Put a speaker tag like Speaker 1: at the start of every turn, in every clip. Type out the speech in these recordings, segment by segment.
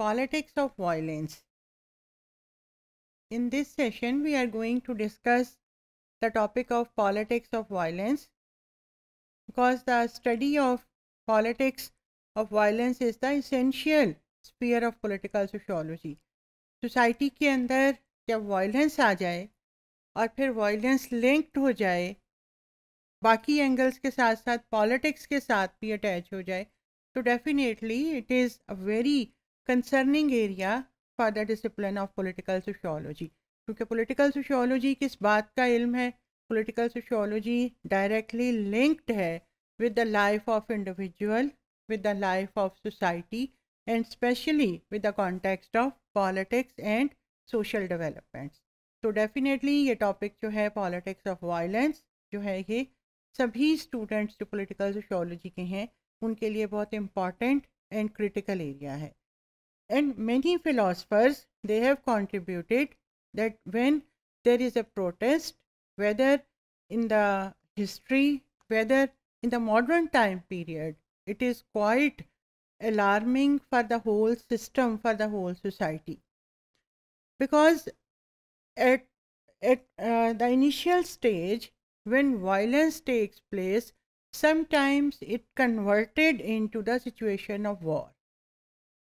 Speaker 1: Politics of Violence. In this session, we are going to discuss the topic of politics of violence because the study of politics of violence is the essential sphere of political sociology society के अंदर जब violence आ जाए और फिर violence linked हो जाए बाकी angles के साथ साथ पॉलिटिक्स के साथ भी अटैच हो जाए तो definitely it is a very concerning area for the discipline of political sociology क्योंकि पोलिटिकल सोशियोलॉजी किस बात का इल्म है पोलिटिकल सोशियोलॉजी डायरेक्टली लिंक्ड है with the life of individual with the life of society and specially with the context of politics and social developments तो definitely ये topic जो है पॉलिटिक्स ऑफ वायलेंस जो है ये सभी स्टूडेंट्स जो पोलिटिकल सोशोलॉजी के हैं उनके लिए बहुत इम्पॉर्टेंट एंड क्रिटिकल एरिया है And many philosophers, they have contributed that when there is a protest, whether in the history, whether in the modern time period, it is quite alarming for the whole system, for the whole society. Because at, at uh, the initial stage, when violence takes place, sometimes it converted into the situation of war.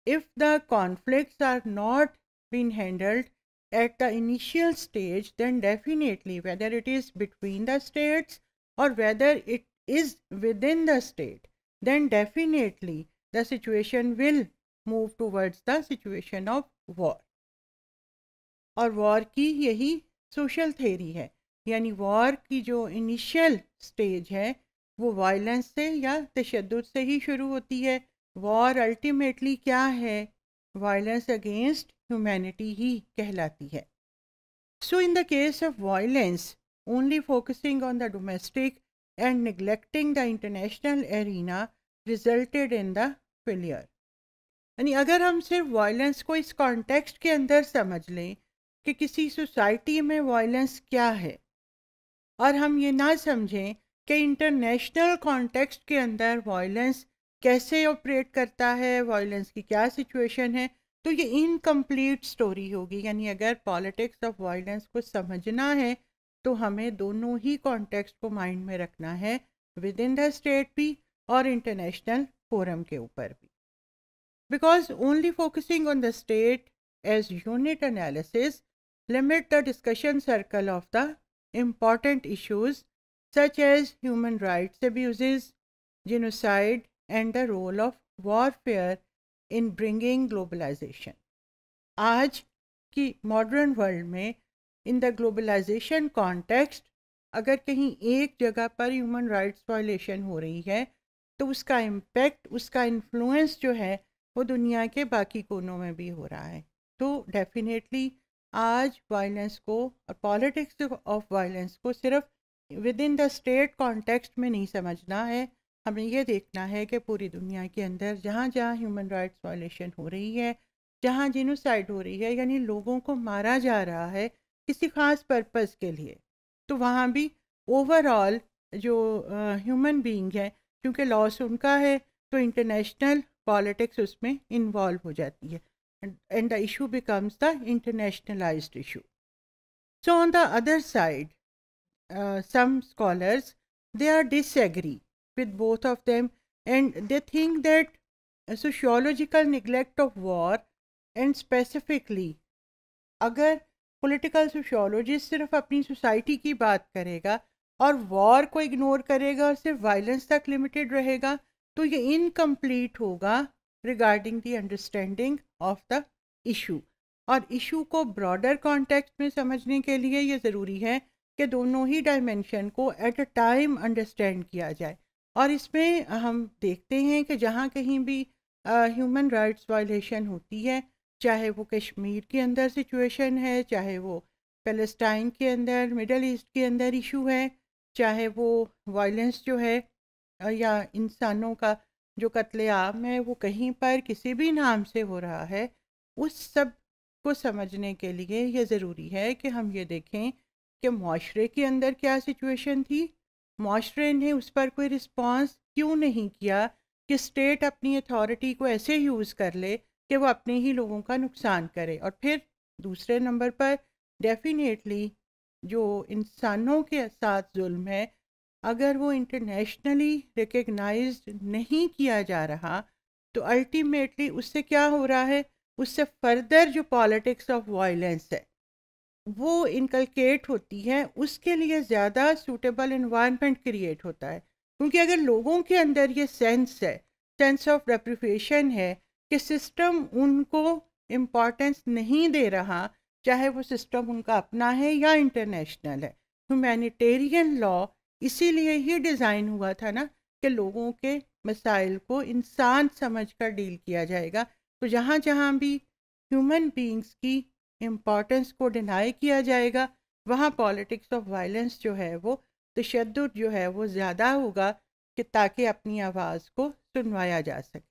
Speaker 1: if the conflicts are not been handled at the initial stage then definitely whether it is between the states or whether it is within the state then definitely the situation will move towards the situation of war और war की यही social theory है यानी war की जो initial stage है वो violence से या तशद से ही शुरू होती है वॉर अल्टीमेटली क्या है वायलेंस अगेंस्ट ह्यूमैनिटी ही कहलाती है so in the case of violence only focusing on the domestic and neglecting the international arena resulted in the failure यानी अगर हम सिर्फ वायलेंस को इस कॉन्टेक्स्ट के अंदर समझ लें कि किसी सोसाइटी में वायलेंस क्या है और हम ये ना समझें कि इंटरनेशनल कॉन्टेक्स्ट के अंदर वायलेंस कैसे ऑपरेट करता है वायलेंस की क्या सिचुएशन है तो ये इनकम्प्लीट स्टोरी होगी यानी अगर पॉलिटिक्स ऑफ वायलेंस को समझना है तो हमें दोनों ही कॉन्टेक्स्ट को माइंड में रखना है विद इन द स्टेट भी और इंटरनेशनल फोरम के ऊपर भी because only focusing on the state as unit analysis limit the discussion circle of the important issues such as human rights abuse genocide and the role of warfare in bringing globalization आज की modern world में in the globalisation context अगर कहीं एक जगह पर human rights violation हो रही है तो उसका इम्पेक्ट उसका इन्फ्लुएंस जो है वो दुनिया के बाकी कोनों में भी हो रहा है तो डेफिनेटली आज वायलेंस को और पॉलिटिक्स ऑफ वायलेंस को सिर्फ within the state context में नहीं समझना है हमें यह देखना है कि पूरी दुनिया के अंदर जहाँ जहाँ ह्यूमन राइट्स वायलेशन हो रही है जहाँ जिनोसाइड हो रही है यानी लोगों को मारा जा रहा है किसी खास पर्पस के लिए तो वहाँ भी ओवरऑल जो ह्यूमन बीइंग है क्योंकि लॉस उनका है तो इंटरनेशनल पॉलिटिक्स उसमें इन्वॉल्व हो जाती है and the issue becomes the internationalized issue so on the other side some scholars they are disagree with both of them and they think that a sociological neglect of war and specifically agar political sociologist sirf apni society ki baat karega aur war ko ignore karega aur sirf violence tak limited rahega to ye incomplete hoga regarding the understanding of the issue और issue को broader context में समझने के लिए ये ज़रूरी है कि दोनों ही डायमेंशन को एट अ टाइम अंडरस्टैंड किया जाए और इसमें हम देखते हैं कि जहाँ कहीं भी ह्यूमन राइट्स वायलेशन होती है चाहे वो कश्मीर के अंदर सिचुएशन है चाहे वो पैलेस्टाइन के अंदर मिडल ईस्ट के अंदर इशू है चाहे वो वायलेंस जो है या इंसानों का जो कत्लेआम है वो कहीं पर किसी भी नाम से हो रहा है उस सब को समझने के लिए ये ज़रूरी है कि हम ये देखें कि माशरे के अंदर क्या सिचुएशन थी माशरे ने उस पर कोई रिस्पॉन्स क्यों नहीं किया कि स्टेट अपनी अथॉरिटी को ऐसे यूज़ कर ले कि वो अपने ही लोगों का नुकसान करे और फिर दूसरे नंबर पर डेफिनेटली जो इंसानों के साथ जुल्म है अगर वो इंटरनेशनली रिकगनाइज नहीं किया जा रहा तो अल्टीमेटली उससे क्या हो रहा है उससे फर्दर जो पॉलिटिक्स ऑफ वायलेंस है वो इनकलकेट होती है उसके लिए ज़्यादा सूटेबल इन्वायरमेंट क्रिएट होता है क्योंकि अगर लोगों के अंदर ये सेंस है सेंस ऑफ रेप्रिफेशन है कि सिस्टम उनको इम्पॉर्टेंस नहीं दे रहा चाहे वो सिस्टम उनका अपना है या इंटरनेशनल है ह्यूमैनिटेरियन लॉ इसीलिए ही डिज़ाइन हुआ था ना कि लोगों के मसाइल को इंसान समझ कर डील किया जाएगा तो जहाँ जहाँ भी ह्यूमन बींग्स की इम्पॉर्टेंस को डिनाई किया जाएगा वहाँ पॉलिटिक्स ऑफ वायलेंस जो है वो तशद जो है वो ज़्यादा होगा कि ताकि अपनी आवाज़ को सुनवाया जा सके